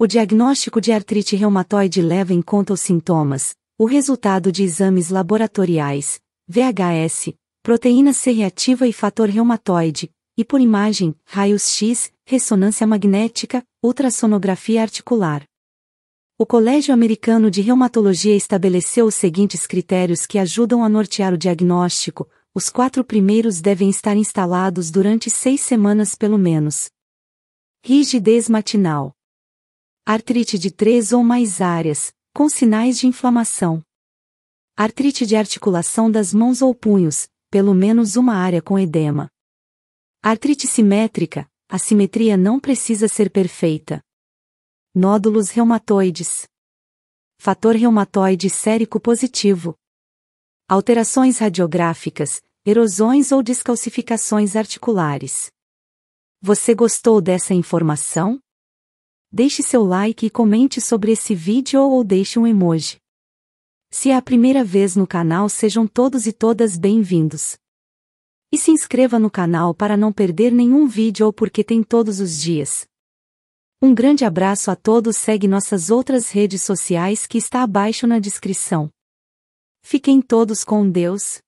O diagnóstico de artrite reumatoide leva em conta os sintomas, o resultado de exames laboratoriais, VHS, proteína C reativa e fator reumatoide, e por imagem, raios-x, ressonância magnética, ultrassonografia articular. O Colégio Americano de Reumatologia estabeleceu os seguintes critérios que ajudam a nortear o diagnóstico, os quatro primeiros devem estar instalados durante seis semanas pelo menos. Rigidez matinal. Artrite de três ou mais áreas, com sinais de inflamação. Artrite de articulação das mãos ou punhos, pelo menos uma área com edema. Artrite simétrica, a simetria não precisa ser perfeita. Nódulos reumatoides. Fator reumatoide sérico positivo. Alterações radiográficas, erosões ou descalcificações articulares. Você gostou dessa informação? Deixe seu like e comente sobre esse vídeo ou deixe um emoji. Se é a primeira vez no canal, sejam todos e todas bem-vindos. E se inscreva no canal para não perder nenhum vídeo ou porque tem todos os dias. Um grande abraço a todos, segue nossas outras redes sociais que está abaixo na descrição. Fiquem todos com Deus.